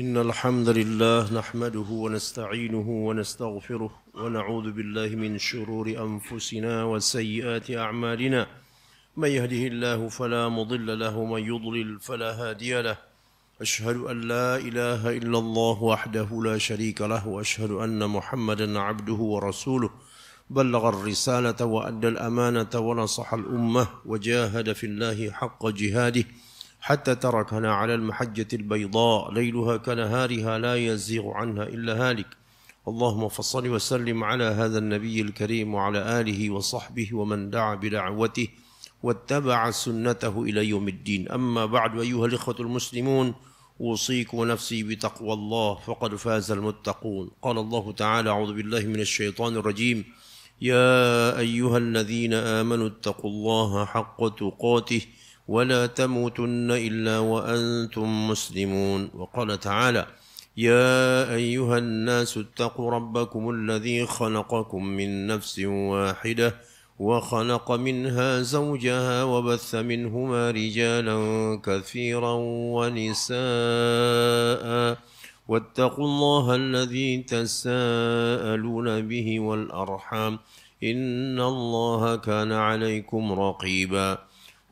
إن الحمد لله نحمده ونستعينه ونستغفره ونعوذ بالله من شرور أنفسنا وسيئات أعمالنا من يهده الله فلا مضل له ومن يضلل فلا هادي له أشهد أن لا إله إلا الله وحده لا شريك له وأشهد أن محمدا عبده ورسوله بلغ الرسالة وأدى الأمانة ونصح الأمة وجاهد في الله حق جهاده حتى تركنا على المحجة البيضاء ليلها كنهارها لا يزيغ عنها إلا هالك اللهم فصل وسلم على هذا النبي الكريم وعلى آله وصحبه ومن دعا بدعوته واتبع سنته إلى يوم الدين أما بعد أيها الإخوة المسلمون أوصيك ونفسي بتقوى الله فقد فاز المتقون قال الله تعالى أعوذ بالله من الشيطان الرجيم يا أيها الذين آمنوا اتقوا الله حق تقاته ولا تموتن إلا وأنتم مسلمون وقال تعالى يا أيها الناس اتقوا ربكم الذي خلقكم من نفس واحدة وخلق منها زوجها وبث منهما رجالا كثيرا ونساء واتقوا الله الذي تساءلون به والأرحام إن الله كان عليكم رقيباً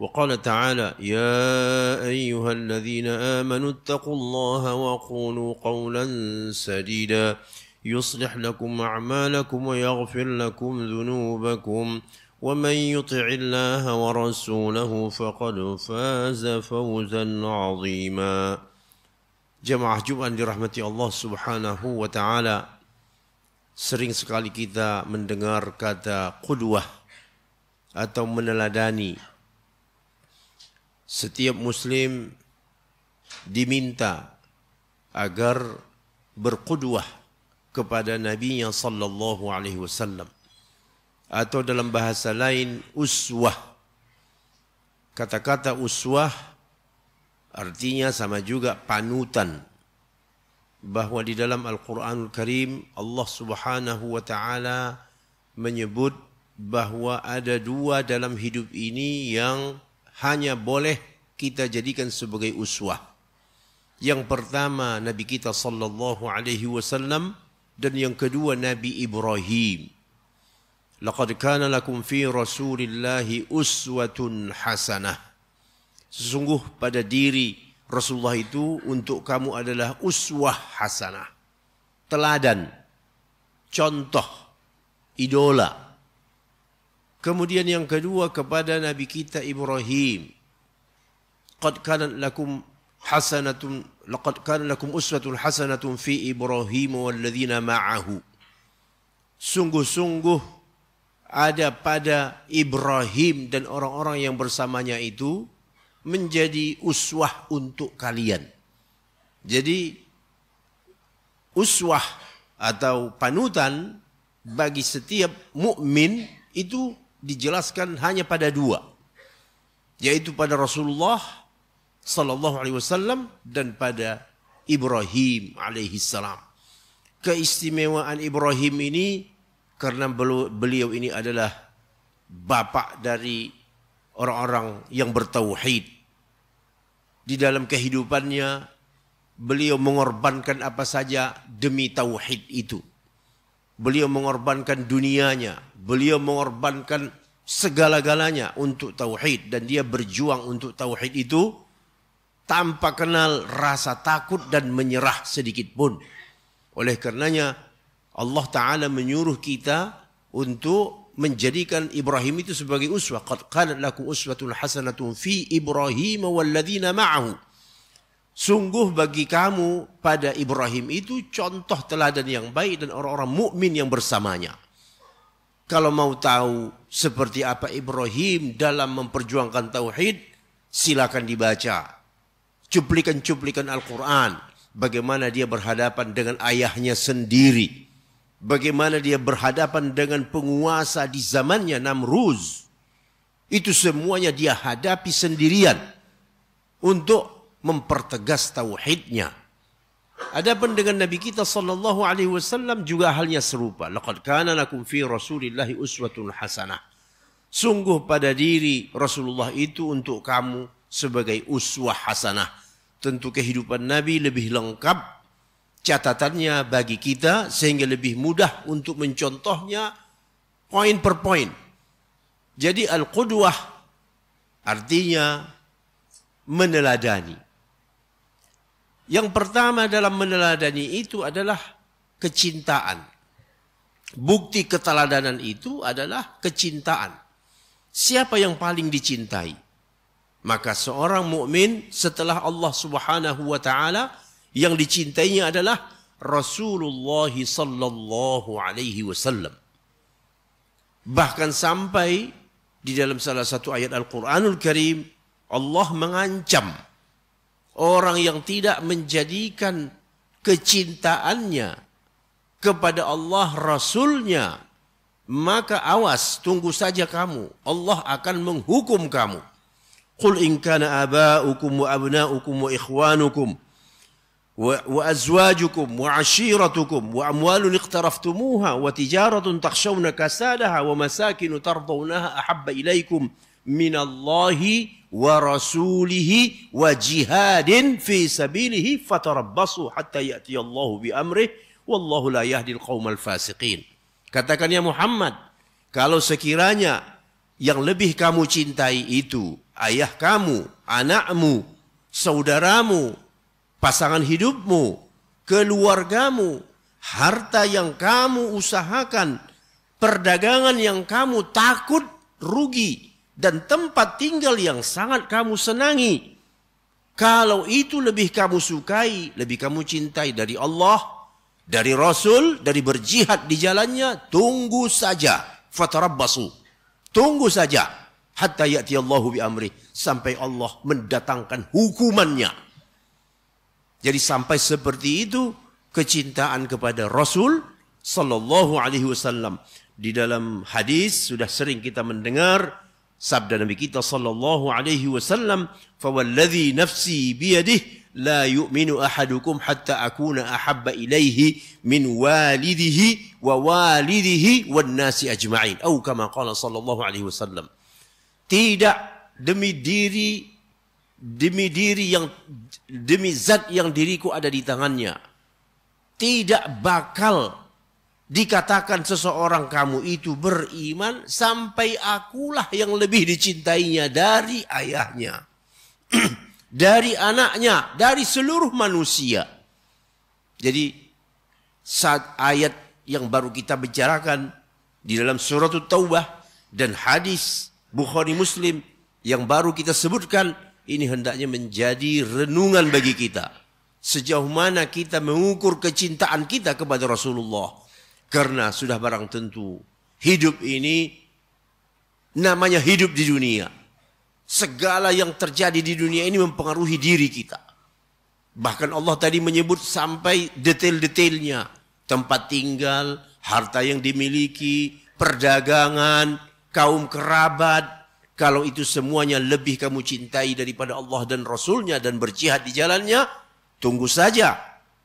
وقال تعالى يا أيها الذين آمنوا اتقوا الله وقولوا قولا سديدا يصلح لكم أعمالكم ويغفر لكم ذنوبكم ومن يطع الله ورسوله فقد فاز فوزا عظيما Jemaah Jumat dirahmati Allah subhanahu wa ta'ala Sering sekali kita mendengar kata kudwah Atau meneladani setiap muslim diminta agar berqudwah kepada Nabi yang sallallahu alaihi wasallam atau dalam bahasa lain uswah kata-kata uswah artinya sama juga panutan bahwa di dalam Al-Quranul Karim Allah subhanahu wa ta'ala menyebut bahwa ada dua dalam hidup ini yang hanya boleh kita jadikan sebagai uswah. Yang pertama Nabi kita sallallahu alaihi wasallam dan yang kedua Nabi Ibrahim. Laqad kana lakum fi Rasulillahi uswatun hasanah. Sesungguh pada diri Rasulullah itu untuk kamu adalah uswah hasanah. Teladan. Contoh. Idola. Kemudian yang kedua kepada Nabi kita Ibrahim. Qad kanat lakum hasanatun laqad kana lakum uswatun hasanatun fi Ibrahim walladzina ma'ahu. Sungguh-sungguh ada pada Ibrahim dan orang-orang yang bersamanya itu menjadi uswah untuk kalian. Jadi uswah atau panutan bagi setiap mukmin itu dijelaskan hanya pada dua yaitu pada Rasulullah sallallahu alaihi wasallam dan pada Ibrahim alaihi salam keistimewaan Ibrahim ini karena beliau ini adalah bapa dari orang-orang yang bertauhid di dalam kehidupannya beliau mengorbankan apa saja demi tauhid itu Beliau mengorbankan dunianya, beliau mengorbankan segala-galanya untuk tauhid dan dia berjuang untuk tauhid itu tanpa kenal rasa takut dan menyerah sedikit pun. Oleh karenanya Allah taala menyuruh kita untuk menjadikan Ibrahim itu sebagai uswah. Qad qalat lakum uswatun hasanatun fi Ibrahim walladzina ma'ahu Sungguh bagi kamu pada Ibrahim itu contoh teladan yang baik dan orang-orang mukmin yang bersamanya. Kalau mau tahu seperti apa Ibrahim dalam memperjuangkan tauhid, silakan dibaca. Cuplikan-cuplikan Al-Quran. Bagaimana dia berhadapan dengan ayahnya sendiri. Bagaimana dia berhadapan dengan penguasa di zamannya Namruz. Itu semuanya dia hadapi sendirian. Untuk mempertegas tauhidnya. Adapun dengan Nabi kita sallallahu alaihi wasallam juga halnya serupa. Laqad kana lakum fi Rasulillahi uswatun hasanah. Sungguh pada diri Rasulullah itu untuk kamu sebagai uswah hasanah. Tentu kehidupan Nabi lebih lengkap catatannya bagi kita sehingga lebih mudah untuk mencontohnya poin per poin. Jadi al-qudwah artinya meneladani. Yang pertama dalam meneladani itu adalah kecintaan. Bukti keteladanan itu adalah kecintaan. Siapa yang paling dicintai? Maka seorang mukmin setelah Allah Subhanahu wa taala yang dicintainya adalah Rasulullah sallallahu alaihi wasallam. Bahkan sampai di dalam salah satu ayat Al-Qur'anul Karim Allah mengancam Orang yang tidak menjadikan kecintaannya kepada Allah Rasulnya, maka awas, tunggu saja kamu. Allah akan menghukum kamu. Qul in kana aba'ukum wa abna'ukum wa ikhwanukum wa azwajukum wa ashiratukum wa amwalun iqtaraftumuha wa tijaratun takhshawna kasadaha wa masakin tardawnaha ahabba ilaikum minallahi wa rasulihi wa jihadin fi sabilihi fatarabbasu hatta ya'ti Allahu bi amrih wallahu la yahdi qaumal fasiqin. Katakan ya Muhammad, kalau sekiranya yang lebih kamu cintai itu ayah kamu, anakmu, saudaramu, pasangan hidupmu, keluargamu, harta yang kamu usahakan, perdagangan yang kamu takut rugi, dan tempat tinggal yang sangat kamu senangi. Kalau itu lebih kamu sukai, lebih kamu cintai dari Allah, dari Rasul, dari berjihad di jalannya, tunggu saja. Fatarabbasu. Tunggu saja. Hatta ya'ti Allahu bi amri. Sampai Allah mendatangkan hukumannya. Jadi sampai seperti itu kecintaan kepada Rasul sallallahu alaihi wasallam. Di dalam hadis sudah sering kita mendengar Sabda Nabi kita sallallahu alaihi wasallam, "Fawalladzi nafsi biyadih la yu'minu ahadukum hatta akuna ahabba ilaihi min walidihi wa walidihi wan nasi ajma'in." Atau kama qala sallallahu alaihi wasallam. Tidak demi diri demi diri yang demi zat yang diriku ada di tangannya tidak bakal dikatakan seseorang kamu itu beriman sampai akulah yang lebih dicintainya dari ayahnya, dari anaknya, dari seluruh manusia. Jadi saat ayat yang baru kita bicarakan di dalam surat Taubah dan hadis Bukhari Muslim yang baru kita sebutkan ini hendaknya menjadi renungan bagi kita. Sejauh mana kita mengukur kecintaan kita kepada Rasulullah karena sudah barang tentu hidup ini namanya hidup di dunia. Segala yang terjadi di dunia ini mempengaruhi diri kita. Bahkan Allah tadi menyebut sampai detail-detailnya. Tempat tinggal, harta yang dimiliki, perdagangan, kaum kerabat. Kalau itu semuanya lebih kamu cintai daripada Allah dan Rasulnya dan berjihad di jalannya, tunggu saja.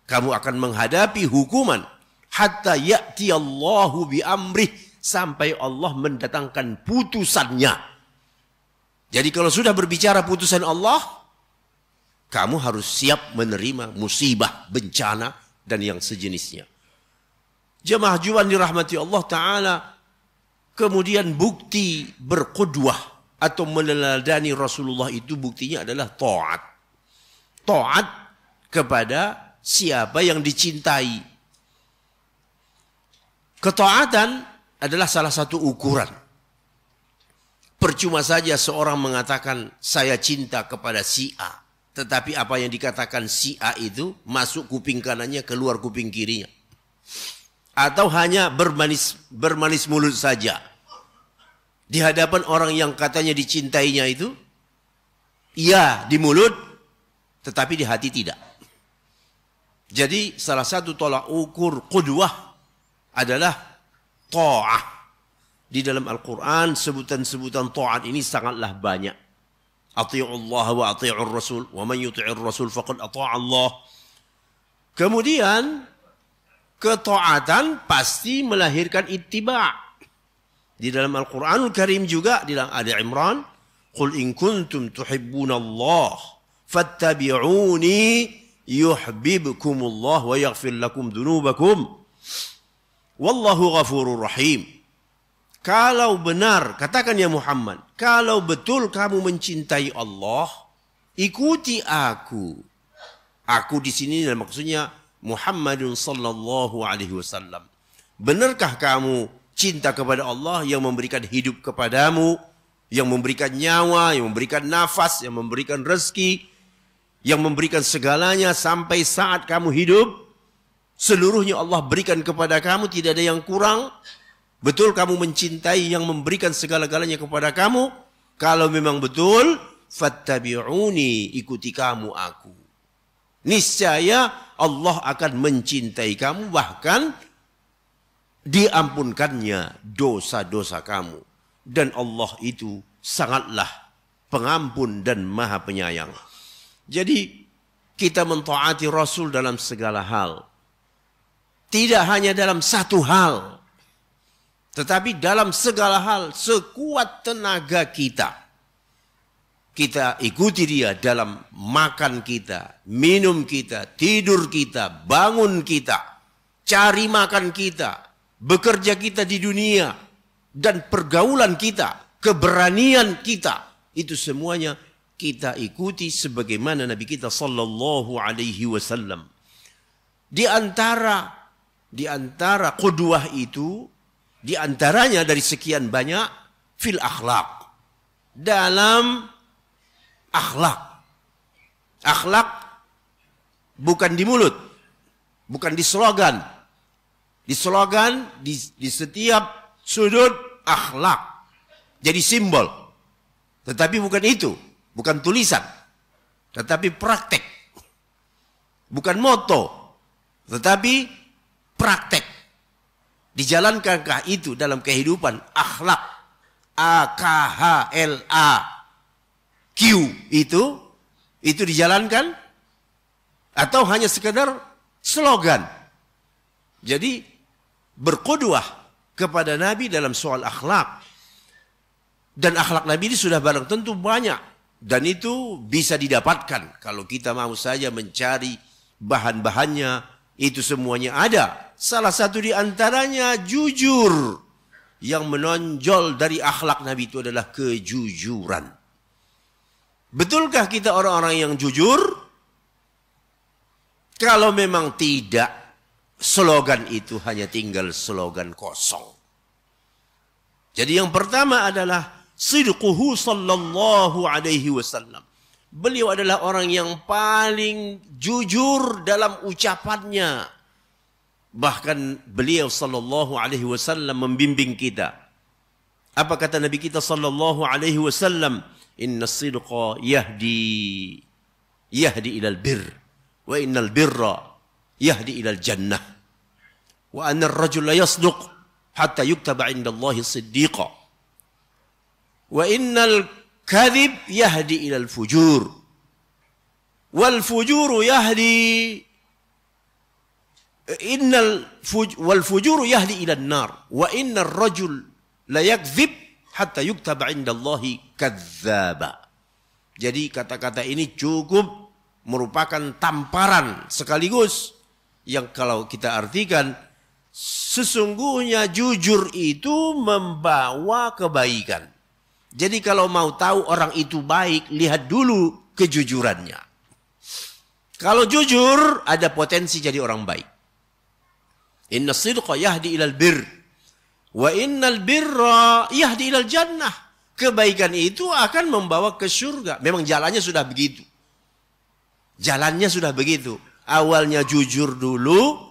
Kamu akan menghadapi hukuman hatta ya'ti Allahu bi amrih sampai Allah mendatangkan putusannya. Jadi kalau sudah berbicara putusan Allah, kamu harus siap menerima musibah, bencana dan yang sejenisnya. Jemaah juan dirahmati Allah taala kemudian bukti berkudwah atau meneladani Rasulullah itu buktinya adalah taat. Taat kepada siapa yang dicintai Ketaatan adalah salah satu ukuran. Percuma saja seorang mengatakan saya cinta kepada si A. Tetapi apa yang dikatakan si A itu masuk kuping kanannya keluar kuping kirinya. Atau hanya bermanis, bermanis mulut saja. Di hadapan orang yang katanya dicintainya itu. Iya di mulut tetapi di hati tidak. Jadi salah satu tolak ukur kudwah adalah ta'ah. Di dalam Al-Quran sebutan-sebutan ta'at ini sangatlah banyak. Allah wa ati'ur rasul. Wa man yuti'ir rasul faqad Allah. Kemudian ketaatan pasti melahirkan ittiba. Di dalam Al-Qur'anul Karim juga di dalam Ali Imran, "Qul in kuntum Allah fattabi'uni Allah wa yaghfir lakum dunubakum." Wallahu ghafurur rahim. Kalau benar, katakan ya Muhammad, kalau betul kamu mencintai Allah, ikuti aku. Aku di sini dan maksudnya Muhammadun sallallahu alaihi wasallam. Benarkah kamu cinta kepada Allah yang memberikan hidup kepadamu, yang memberikan nyawa, yang memberikan nafas, yang memberikan rezeki, yang memberikan segalanya sampai saat kamu hidup? Seluruhnya Allah berikan kepada kamu, tidak ada yang kurang. Betul kamu mencintai yang memberikan segala-galanya kepada kamu. Kalau memang betul, fattabi'uni, ikuti kamu aku. Niscaya Allah akan mencintai kamu bahkan diampunkannya dosa-dosa kamu. Dan Allah itu sangatlah pengampun dan maha penyayang. Jadi kita mentaati Rasul dalam segala hal. Tidak hanya dalam satu hal. Tetapi dalam segala hal sekuat tenaga kita. Kita ikuti dia dalam makan kita, minum kita, tidur kita, bangun kita, cari makan kita, bekerja kita di dunia, dan pergaulan kita, keberanian kita. Itu semuanya kita ikuti sebagaimana Nabi kita sallallahu alaihi wasallam. Di antara di antara kuduah itu, di antaranya dari sekian banyak fil akhlak. Dalam akhlak. Akhlak bukan di mulut, bukan di slogan. Di slogan, di, di setiap sudut akhlak. Jadi simbol. Tetapi bukan itu, bukan tulisan. Tetapi praktek. Bukan moto, tetapi praktek. Dijalankankah itu dalam kehidupan akhlak? A, K, H, L, A, Q itu? Itu dijalankan? Atau hanya sekedar slogan? Jadi berkoduah kepada Nabi dalam soal akhlak. Dan akhlak Nabi ini sudah barang tentu banyak. Dan itu bisa didapatkan kalau kita mau saja mencari bahan-bahannya, itu semuanya ada. Salah satu di antaranya jujur. Yang menonjol dari akhlak Nabi itu adalah kejujuran. Betulkah kita orang-orang yang jujur? Kalau memang tidak, slogan itu hanya tinggal slogan kosong. Jadi yang pertama adalah sidquhu sallallahu alaihi wasallam. Beliau adalah orang yang paling jujur dalam ucapannya. Bahkan beliau sallallahu alaihi wasallam membimbing kita. Apa kata Nabi kita sallallahu alaihi wasallam? Inna sidqa yahdi yahdi ilal bir wa innal birra yahdi ilal jannah. Wa anna ar-rajula yasduq hatta yuktaba 'inda Allah siddiqa. Wa innal kadhib yahdi ilal fujur. Wal fujuru yahdi innal fuj, wal fujuru yahdi ilan nar wa innar rajul la yakdzib hatta yuktaba indallahi kadzaba Jadi kata-kata ini cukup merupakan tamparan sekaligus yang kalau kita artikan sesungguhnya jujur itu membawa kebaikan. Jadi kalau mau tahu orang itu baik, lihat dulu kejujurannya. Kalau jujur, ada potensi jadi orang baik. Inna sidqa yahdi ilal bir. Wa innal birra yahdi ilal jannah. Kebaikan itu akan membawa ke surga. Memang jalannya sudah begitu. Jalannya sudah begitu. Awalnya jujur dulu.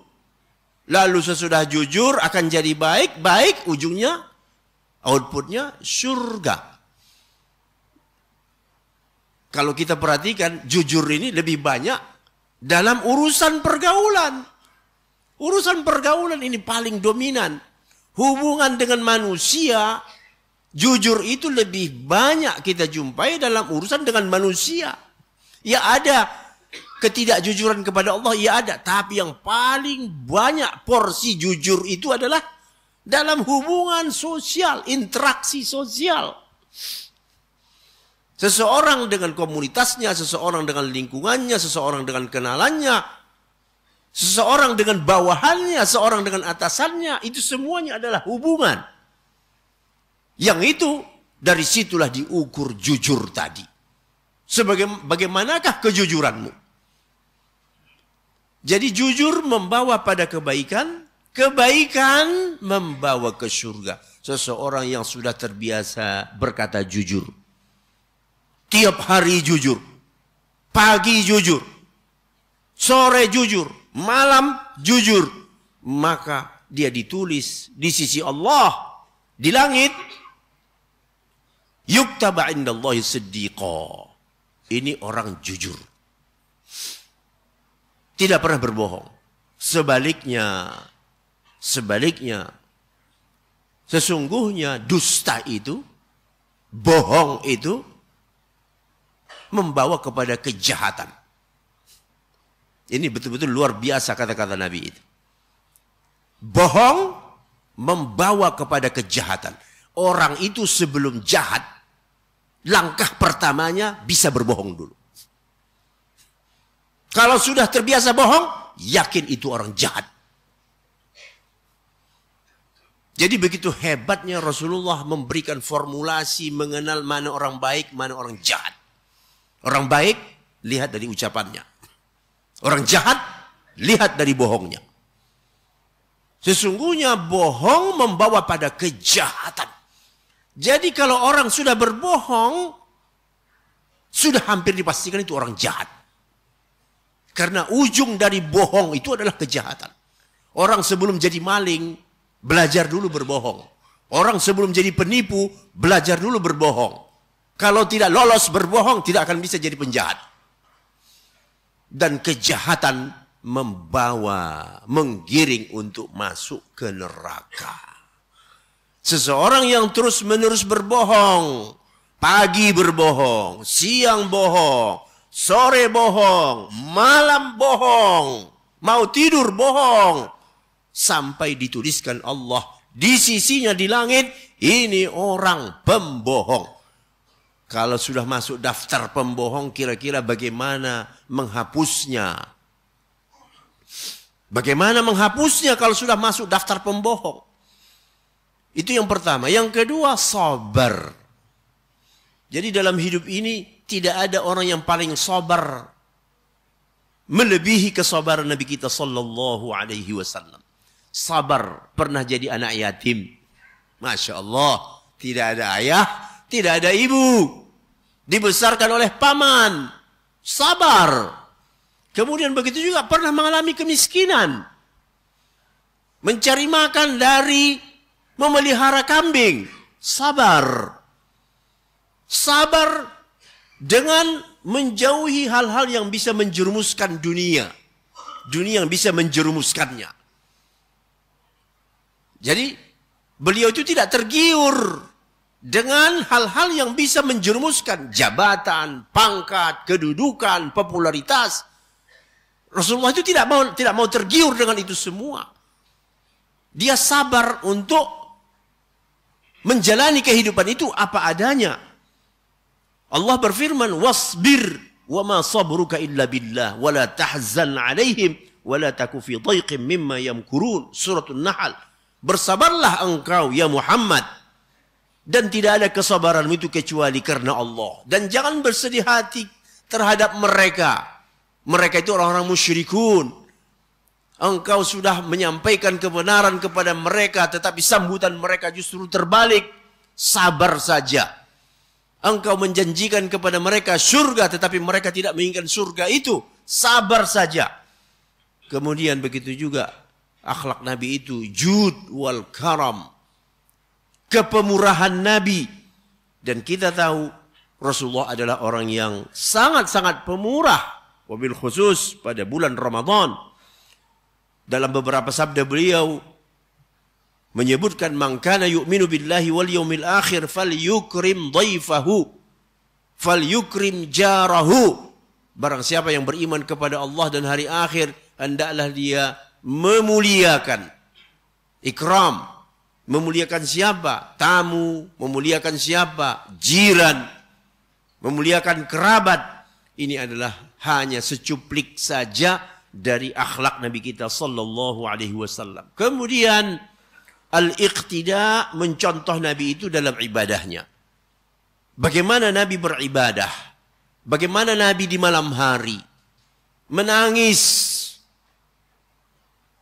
Lalu sesudah jujur akan jadi baik. Baik ujungnya Outputnya surga. Kalau kita perhatikan, jujur ini lebih banyak dalam urusan pergaulan. Urusan pergaulan ini paling dominan. Hubungan dengan manusia, jujur itu lebih banyak kita jumpai dalam urusan dengan manusia. Ya ada ketidakjujuran kepada Allah ya ada tapi yang paling banyak porsi jujur itu adalah dalam hubungan sosial, interaksi sosial. Seseorang dengan komunitasnya, seseorang dengan lingkungannya, seseorang dengan kenalannya, seseorang dengan bawahannya, seorang dengan atasannya, itu semuanya adalah hubungan. Yang itu dari situlah diukur jujur tadi. Sebagai bagaimanakah kejujuranmu? Jadi jujur membawa pada kebaikan, Kebaikan membawa ke surga. Seseorang yang sudah terbiasa berkata jujur. Tiap hari jujur. Pagi jujur. Sore jujur. Malam jujur. Maka dia ditulis di sisi Allah. Di langit. Yuktaba indallahi siddiqa. Ini orang jujur. Tidak pernah berbohong. Sebaliknya, Sebaliknya, sesungguhnya dusta itu, bohong itu, membawa kepada kejahatan. Ini betul-betul luar biasa kata-kata Nabi itu. Bohong membawa kepada kejahatan. Orang itu sebelum jahat, langkah pertamanya bisa berbohong dulu. Kalau sudah terbiasa bohong, yakin itu orang jahat. Jadi begitu hebatnya Rasulullah memberikan formulasi mengenal mana orang baik, mana orang jahat. Orang baik, lihat dari ucapannya. Orang jahat, lihat dari bohongnya. Sesungguhnya bohong membawa pada kejahatan. Jadi kalau orang sudah berbohong, sudah hampir dipastikan itu orang jahat. Karena ujung dari bohong itu adalah kejahatan. Orang sebelum jadi maling, belajar dulu berbohong. Orang sebelum jadi penipu, belajar dulu berbohong. Kalau tidak lolos berbohong, tidak akan bisa jadi penjahat. Dan kejahatan membawa, menggiring untuk masuk ke neraka. Seseorang yang terus-menerus berbohong, pagi berbohong, siang bohong, sore bohong, malam bohong, mau tidur bohong, sampai dituliskan Allah di sisinya di langit ini orang pembohong. Kalau sudah masuk daftar pembohong kira-kira bagaimana menghapusnya? Bagaimana menghapusnya kalau sudah masuk daftar pembohong? Itu yang pertama. Yang kedua, sabar. Jadi dalam hidup ini tidak ada orang yang paling sabar melebihi kesabaran Nabi kita sallallahu alaihi wasallam sabar pernah jadi anak yatim. Masya Allah, tidak ada ayah, tidak ada ibu. Dibesarkan oleh paman, sabar. Kemudian begitu juga pernah mengalami kemiskinan. Mencari makan dari memelihara kambing, sabar. Sabar dengan menjauhi hal-hal yang bisa menjerumuskan dunia. Dunia yang bisa menjerumuskannya. Jadi beliau itu tidak tergiur dengan hal-hal yang bisa menjerumuskan jabatan, pangkat, kedudukan, popularitas. Rasulullah itu tidak mau tidak mau tergiur dengan itu semua. Dia sabar untuk menjalani kehidupan itu apa adanya. Allah berfirman, "Wasbir wa ma sabruka illa billah wa la tahzan 'alaihim wa la taku fi mimma yamkurun." Surah An-Nahl Bersabarlah engkau ya Muhammad. Dan tidak ada kesabaranmu itu kecuali karena Allah. Dan jangan bersedih hati terhadap mereka. Mereka itu orang-orang musyrikun. Engkau sudah menyampaikan kebenaran kepada mereka tetapi sambutan mereka justru terbalik. Sabar saja. Engkau menjanjikan kepada mereka surga tetapi mereka tidak menginginkan surga itu. Sabar saja. Kemudian begitu juga akhlak Nabi itu jud wal karam. Kepemurahan Nabi. Dan kita tahu Rasulullah adalah orang yang sangat-sangat pemurah. Wabil khusus pada bulan Ramadan. Dalam beberapa sabda beliau menyebutkan mangkana yu'minu billahi wal yaumil akhir falyukrim dhaifahu yukrim jarahu barang siapa yang beriman kepada Allah dan hari akhir hendaklah dia memuliakan. Ikram, memuliakan siapa? Tamu, memuliakan siapa? Jiran, memuliakan kerabat. Ini adalah hanya secuplik saja dari akhlak Nabi kita sallallahu alaihi wasallam. Kemudian al-iqtida mencontoh Nabi itu dalam ibadahnya. Bagaimana Nabi beribadah? Bagaimana Nabi di malam hari? Menangis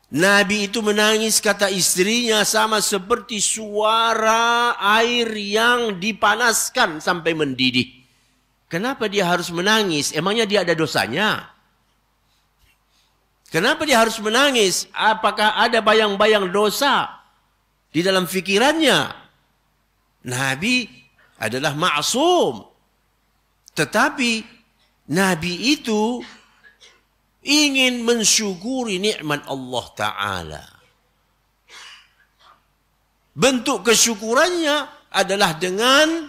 Nabi itu menangis kata istrinya sama seperti suara air yang dipanaskan sampai mendidih. Kenapa dia harus menangis? Emangnya dia ada dosanya? Kenapa dia harus menangis? Apakah ada bayang-bayang dosa di dalam fikirannya? Nabi adalah maksum. Tetapi Nabi itu ingin mensyukuri nikmat Allah Ta'ala. Bentuk kesyukurannya adalah dengan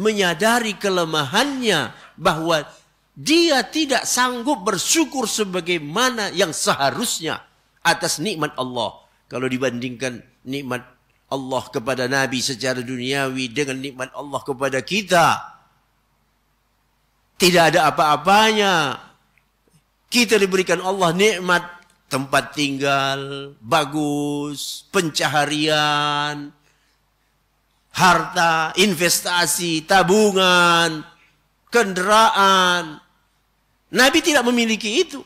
menyadari kelemahannya bahwa dia tidak sanggup bersyukur sebagaimana yang seharusnya atas nikmat Allah. Kalau dibandingkan nikmat Allah kepada Nabi secara duniawi dengan nikmat Allah kepada kita. Tidak ada apa-apanya kita diberikan Allah nikmat tempat tinggal, bagus, pencaharian, harta, investasi, tabungan, kendaraan. Nabi tidak memiliki itu.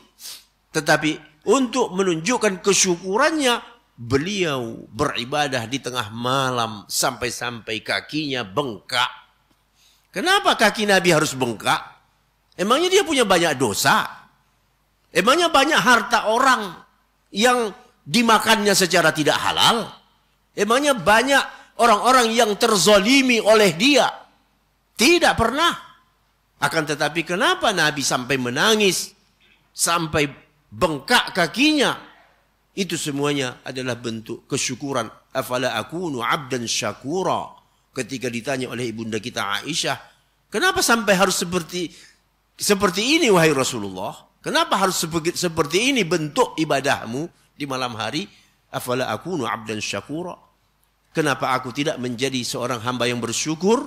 Tetapi untuk menunjukkan kesyukurannya, beliau beribadah di tengah malam sampai-sampai kakinya bengkak. Kenapa kaki Nabi harus bengkak? Emangnya dia punya banyak dosa? Emangnya banyak harta orang yang dimakannya secara tidak halal? Emangnya banyak orang-orang yang terzolimi oleh dia? Tidak pernah. Akan tetapi kenapa Nabi sampai menangis? Sampai bengkak kakinya? Itu semuanya adalah bentuk kesyukuran. Afala akunu abdan syakura. Ketika ditanya oleh ibunda kita Aisyah, kenapa sampai harus seperti seperti ini wahai Rasulullah? Kenapa harus seperti ini bentuk ibadahmu di malam hari? Afala akunu abdan syakura. Kenapa aku tidak menjadi seorang hamba yang bersyukur?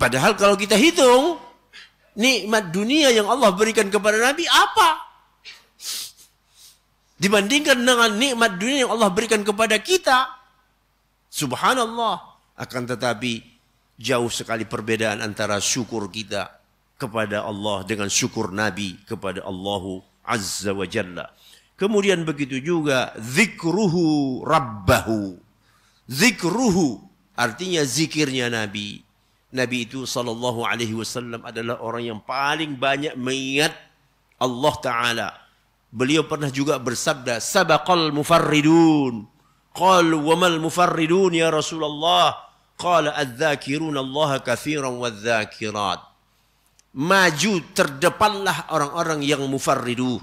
Padahal kalau kita hitung, nikmat dunia yang Allah berikan kepada Nabi apa? Dibandingkan dengan nikmat dunia yang Allah berikan kepada kita. Subhanallah. Akan tetapi jauh sekali perbedaan antara syukur kita kepada Allah dengan syukur Nabi kepada Allah Azza wa Jalla. Kemudian begitu juga zikruhu rabbahu. Zikruhu artinya zikirnya Nabi. Nabi itu sallallahu alaihi wasallam adalah orang yang paling banyak mengingat Allah taala. Beliau pernah juga bersabda, "Sabaqal mufarridun." qal "Wa mal mufarridun ya Rasulullah?" Qala, adz Allah katsiran wadz-dzakirat." maju terdepanlah orang-orang yang mufarridu.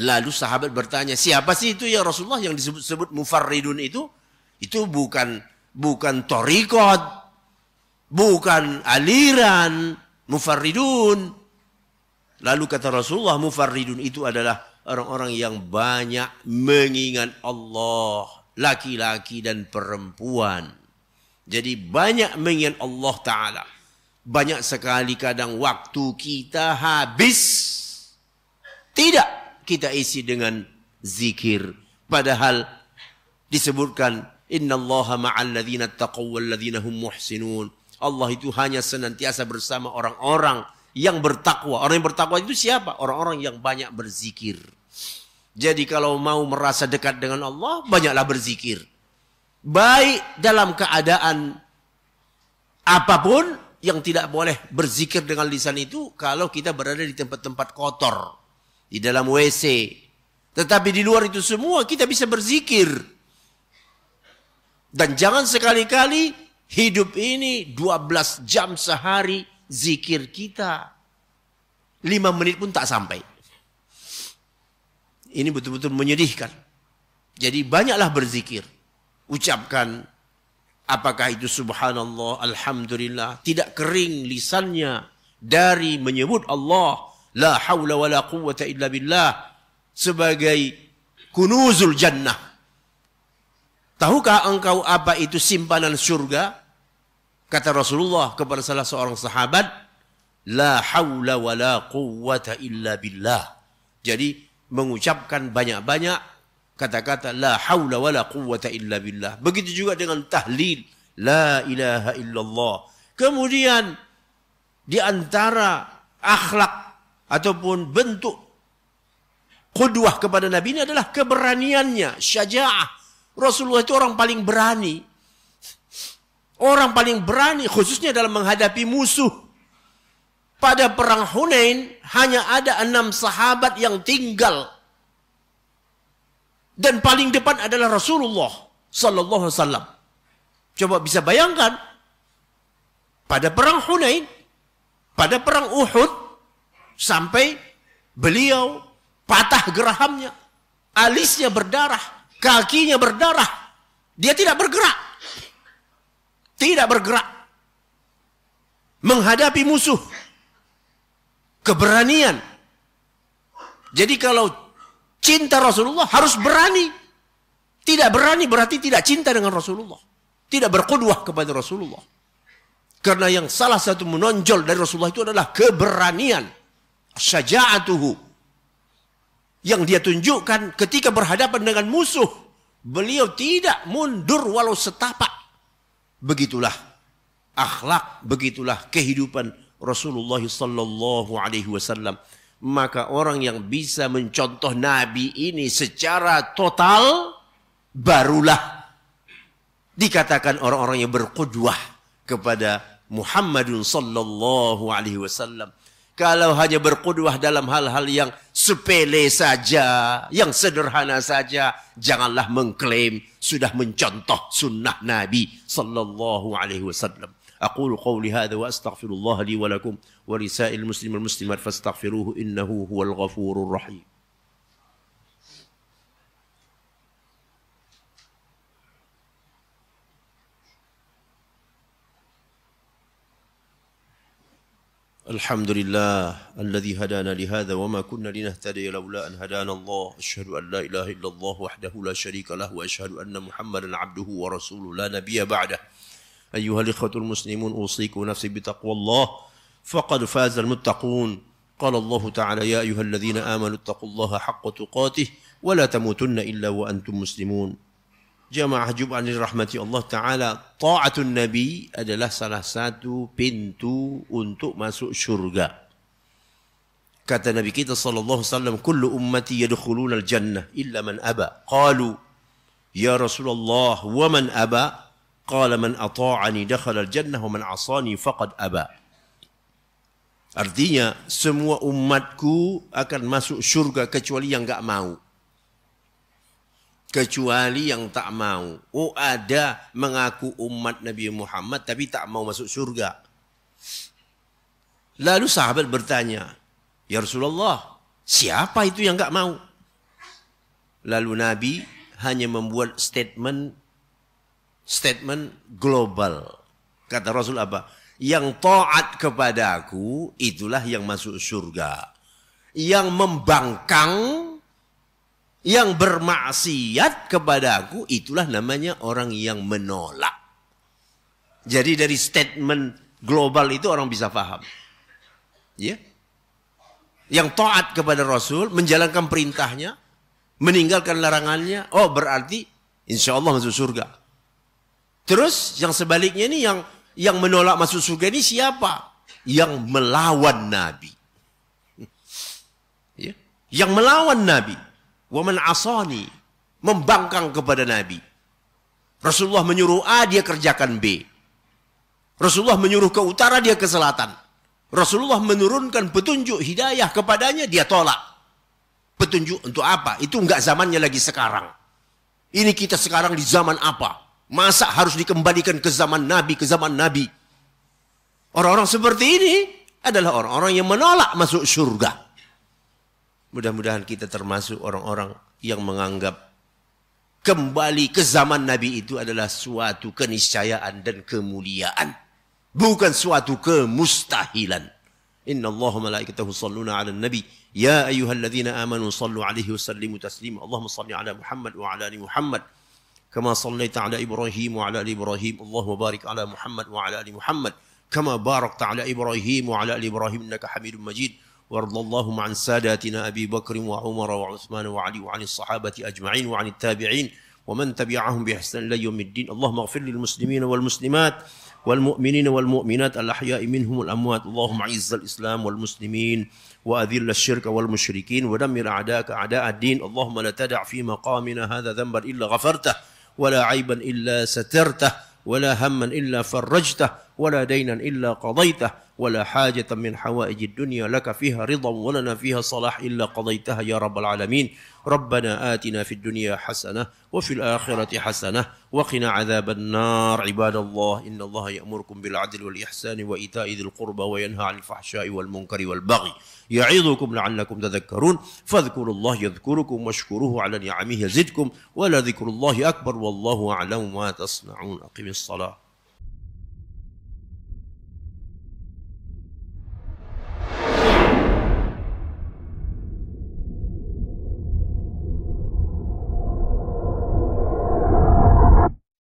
Lalu sahabat bertanya, siapa sih itu ya Rasulullah yang disebut-sebut mufarridun itu? Itu bukan bukan torikot, bukan aliran, mufarridun. Lalu kata Rasulullah, mufarridun itu adalah orang-orang yang banyak mengingat Allah, laki-laki dan perempuan. Jadi banyak mengingat Allah Ta'ala. Banyak sekali kadang waktu kita habis. Tidak kita isi dengan zikir. Padahal disebutkan Inna ma'al muhsinun. Allah itu hanya senantiasa bersama orang-orang yang bertakwa. Orang yang bertakwa itu siapa? Orang-orang yang banyak berzikir. Jadi kalau mau merasa dekat dengan Allah, banyaklah berzikir. Baik dalam keadaan apapun yang tidak boleh berzikir dengan lisan itu kalau kita berada di tempat-tempat kotor, di dalam WC. Tetapi di luar itu semua kita bisa berzikir. Dan jangan sekali-kali hidup ini 12 jam sehari zikir kita. 5 menit pun tak sampai. Ini betul-betul menyedihkan. Jadi banyaklah berzikir. Ucapkan Apakah itu subhanallah, alhamdulillah. Tidak kering lisannya dari menyebut Allah. La hawla wa la quwata illa billah. Sebagai kunuzul jannah. Tahukah engkau apa itu simpanan surga? Kata Rasulullah kepada salah seorang sahabat. La hawla wa la quwata illa billah. Jadi mengucapkan banyak-banyak kata-kata la haula wala quwwata illa billah. Begitu juga dengan tahlil la ilaha illallah. Kemudian di antara akhlak ataupun bentuk qudwah kepada Nabi ini adalah keberaniannya, syaja'ah. Rasulullah itu orang paling berani. Orang paling berani khususnya dalam menghadapi musuh. Pada perang Hunain hanya ada enam sahabat yang tinggal dan paling depan adalah Rasulullah sallallahu alaihi wasallam. Coba bisa bayangkan pada perang Hunain, pada perang Uhud sampai beliau patah gerahamnya, alisnya berdarah, kakinya berdarah. Dia tidak bergerak. Tidak bergerak. Menghadapi musuh. Keberanian. Jadi kalau cinta Rasulullah harus berani. Tidak berani berarti tidak cinta dengan Rasulullah. Tidak berkudwah kepada Rasulullah. Karena yang salah satu menonjol dari Rasulullah itu adalah keberanian. Syaja'atuhu. Yang dia tunjukkan ketika berhadapan dengan musuh. Beliau tidak mundur walau setapak. Begitulah akhlak, begitulah kehidupan Rasulullah sallallahu alaihi wasallam maka orang yang bisa mencontoh Nabi ini secara total barulah dikatakan orang-orang yang berkudwah kepada Muhammadun sallallahu alaihi wasallam. Kalau hanya berkudwah dalam hal-hal yang sepele saja, yang sederhana saja, janganlah mengklaim sudah mencontoh sunnah Nabi sallallahu alaihi wasallam. أقول قولي هذا وأستغفر الله لي ولكم ولسائر المسلم والمسلمات فاستغفروه إنه هو الغفور الرحيم الحمد لله الذي هدانا لهذا وما كنا لنهتدي لولا أن هدانا الله أشهد أن لا إله إلا الله وحده لا شريك له وأشهد أن محمدا عبده ورسوله لا نبي بعده أيها الإخوة المسلمون أوصيك نفسي بتقوى الله فقد فاز المتقون قال الله تعالى يا أيها الذين آمنوا اتقوا الله حق تقاته ولا تموتن إلا وأنتم مسلمون جماعة جبعة لرحمة الله تعالى طاعة النبي adalah salah satu pintu untuk masuk syurga kata Nabi صلى الله عليه وسلم كل أمتي يدخلون الجنة إلا من أبى قالوا يا رسول الله ومن أبى Qala man ata'ani dakhala al-jannah wa man asani faqad aba. Artinya semua umatku akan masuk surga kecuali yang enggak mau. Kecuali yang tak mau. Oh ada mengaku umat Nabi Muhammad tapi tak mau masuk surga. Lalu sahabat bertanya, Ya Rasulullah, siapa itu yang enggak mau? Lalu Nabi hanya membuat statement statement global. Kata Rasul apa? Yang taat kepada aku itulah yang masuk surga. Yang membangkang, yang bermaksiat kepada aku itulah namanya orang yang menolak. Jadi dari statement global itu orang bisa paham. Ya. Yang taat kepada Rasul, menjalankan perintahnya, meninggalkan larangannya, oh berarti insya Allah masuk surga. Terus yang sebaliknya ini yang yang menolak masuk surga ini siapa? Yang melawan Nabi. Ya. Yang melawan Nabi. Waman asani. Membangkang kepada Nabi. Rasulullah menyuruh A, dia kerjakan B. Rasulullah menyuruh ke utara, dia ke selatan. Rasulullah menurunkan petunjuk hidayah kepadanya, dia tolak. Petunjuk untuk apa? Itu enggak zamannya lagi sekarang. Ini kita sekarang di zaman apa? Masa harus dikembalikan ke zaman Nabi, ke zaman Nabi? Orang-orang seperti ini adalah orang-orang yang menolak masuk surga. Mudah-mudahan kita termasuk orang-orang yang menganggap kembali ke zaman Nabi itu adalah suatu keniscayaan dan kemuliaan. Bukan suatu kemustahilan. Inna Allahumma malaikatahu salluna ala nabi. Ya ayuhalladzina amanu sallu alaihi wasallimu taslima. Allahumma salli ala Muhammad wa ala ali Muhammad. كما صليت على إبراهيم وعلى آل إبراهيم اللهم بارك على محمد وعلى آل محمد كما باركت على إبراهيم وعلى آل إبراهيم إنك حميد مجيد وارض اللهم عن ساداتنا أبي بكر وعمر وعثمان وعلي وعن الصحابة أجمعين وعن التابعين ومن تبعهم بإحسان إلى يوم الدين اللهم اغفر للمسلمين والمسلمات والمؤمنين والمؤمنات الأحياء منهم الأموات اللهم عز الإسلام والمسلمين وأذل الشرك والمشركين ودمر أعداءك أعداء الدين اللهم لا تدع في مقامنا هذا ذنبا إلا غفرته ولا عيبا إلا سترته ولا هما إلا فرجته ولا دينا إلا قضيته ولا حاجة من حوائج الدنيا لك فيها رضا ولنا فيها صلاح إلا قضيتها يا رب العالمين ربنا آتنا في الدنيا حسنة وفي الآخرة حسنة وقنا عذاب النار عباد الله إن الله يأمركم بالعدل والإحسان وإيتاء ذي القربى وينهى عن الفحشاء والمنكر والبغي يعظكم لعلكم تذكرون فاذكروا الله يذكركم واشكروه على نعمه يزدكم ولذكر الله أكبر والله أعلم ما تصنعون أقم الصلاة